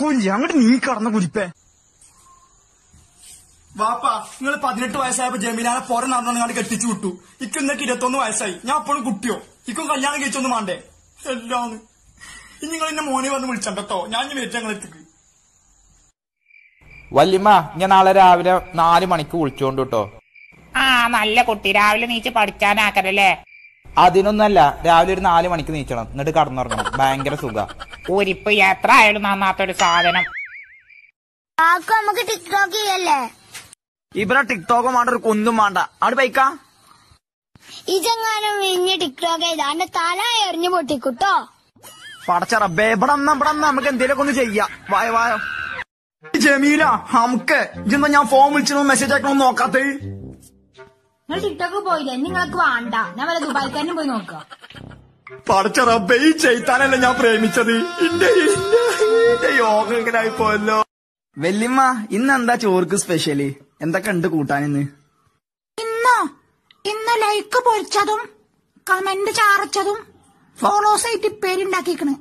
കൊഞ്ചി അങ്ങോട്ട് നീ കടന്ന കുരിപ്പേ വാപ്പാ നിങ്ങൾ പതിനെട്ട് വയസ്സായപ്പോ ജമീലാനെ പുറം നടന്നു നിങ്ങൾ കെട്ടിച്ചു വിട്ടു ഇക്ക് നിങ്ങൾക്ക് ഇരുപത്തൊന്ന് വയസ്സായി ഞാൻ അപ്പോഴും കുട്ടിയോ ഇക്കും കല്യാണം കഴിച്ചൊന്നും വേണ്ടേ എല്ലാം ഇനി നിങ്ങൾ എന്നെ മോനെ വന്ന് വിളിച്ചോ ഞാൻ ഇനി വരും ഞങ്ങളെത്തിക്ക് വല്യമ്മ ഞാൻ നാളെ രാവിലെ നാല് മണിക്ക് വിളിച്ചോണ്ട് കേട്ടോ ആ നല്ല കുട്ടി രാവിലെ നീച്ച് പഠിക്കാനാക്കരല്ലേ അതിനൊന്നല്ല രാവിലെ ഒരു നാല് മണിക്ക് നീച്ചണം എന്നിട്ട് കടന്നുറങ്ങണം ഭയങ്കര സുഖ ഒരിപ്പ് എത്ര ആയാലും നന്നാത്തൊരു സാധനം നമുക്ക് ടിക്ടോക്ക് ചെയ്യല്ലേ ഇവിടെ ടിക്ടോക്ക് വേണ്ട ഒരു കൊന്നും വേണ്ട അവിടെ പൈക്ക ഇതെങ്ങാനും വിഞ്ഞ് ടിക്ടോക്ക് ചെയ്താണ്ട് തല എറിഞ്ഞു പൊട്ടിക്കുട്ടോ പടച്ച റബ്ബേ നമുക്ക് എന്തേലൊക്കെ ഒന്ന് ചെയ്യാം വായ വായ ജമീല നമുക്ക് ഇതെന്താ ഞാൻ ഫോൺ വിളിച്ചു മെസ്സേജ് ആക്കണമെന്ന് നോക്കാത്തേ നിങ്ങൾ ടിക്ടോക്ക് പോയില്ലേ നിങ്ങൾക്ക് വേണ്ട ഞാൻ വല്ല ദുബായിക്കാരനും പോയി നോക്കാം പടച്ച റബ്ബേ ഈ ചെയ്താനല്ല ഞാൻ പ്രേമിച്ചത് ഇന്റെ ഇന്റെ യോഗ ഇങ്ങനെ ആയിപ്പോയല്ലോ വെല്ലിമ്മ ഇന്നെന്താ ചോർക്ക് സ്പെഷ്യല് എന്തൊക്കെ ഉണ്ട് കൂട്ടാൻ ഇന്ന് ഇന്ന് ലൈക്ക് പൊരിച്ചതും കമന്റ് ചാർച്ചതും ഫോളോസ് ആയിട്ട് പേരുണ്ടാക്കിക്കണ്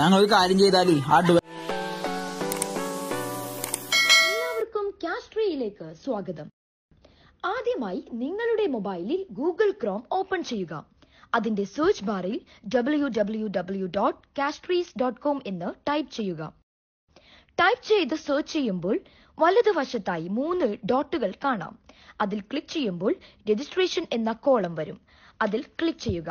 ഞങ്ങൾ ഒരു കാര്യം ചെയ്താലേ ആ എല്ലാവർക്കും ക്യാഷ്ട്രിയിലേക്ക് സ്വാഗതം ആദ്യമായി നിങ്ങളുടെ മൊബൈലിൽ ഗൂഗിൾ ക്രോം ഓപ്പൺ ചെയ്യുക അതിന്റെ സെർച്ച് ബാറിൽ W W W dot castries dot com എന്ന് ടൈപ്പ് ചെയ്യുക ടൈപ്പ് ചെയ്ത് സെർച്ച് ചെയ്യുമ്പോൾ വലതുവശത്തായി മൂന്ന് ഡോട്ടുകൾ കാണാം അതിൽ ക്ലിക്ക് ചെയ്യുമ്പോൾ രജിസ്ട്രേഷൻ എന്ന കോളം വരും അതിൽ ക്ലിക്ക് ചെയ്യുക